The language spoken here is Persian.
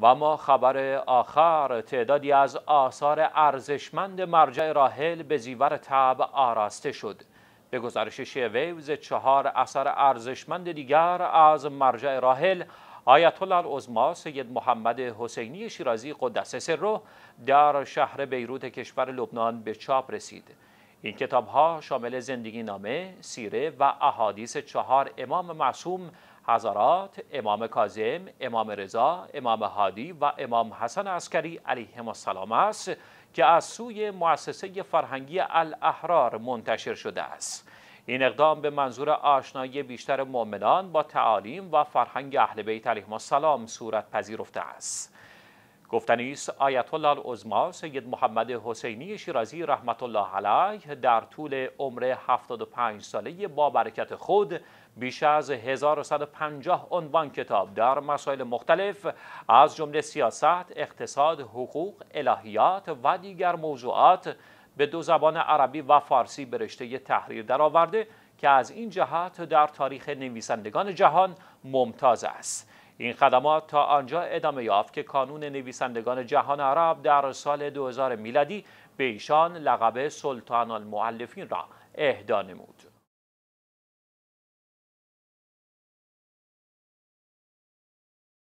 و ما خبر آخر تعدادی از آثار ارزشمند مرجع راحل به زیور تب آراسته شد به گزارش شیویوز چهار اثر ارزشمند دیگر از مرجع راحل آیت الله العظما سید محمد حسینی شیرازی قدس سره در شهر بیروت کشور لبنان به چاپ رسید این کتاب ها شامل زندگی نامه، سیره و احادیث چهار امام معصوم حضرات امام کاظم، امام رضا، امام هادی و امام حسن عسکری علیهم السلام است که از سوی مؤسسه فرهنگی الاحرار منتشر شده است. این اقدام به منظور آشنایی بیشتر مؤمنان با تعالیم و فرهنگ اهل بیت علیهم السلام صورت پذیرفته است. گفتنی آیت الله العظما سید محمد حسینی شیرازی رحمت الله علیه در طول عمر 75 ساله با برکت خود بیش از 1150 عنوان کتاب در مسائل مختلف از جمله سیاست، اقتصاد، حقوق، الهیات و دیگر موضوعات به دو زبان عربی و فارسی به رشته تحریر درآورده که از این جهت در تاریخ نویسندگان جهان ممتاز است. این خدمات تا آنجا ادامه یافت که کانون نویسندگان جهان عرب در سال 2000 میلادی به ایشان لقب سلطان المعلفین را اهدا نمود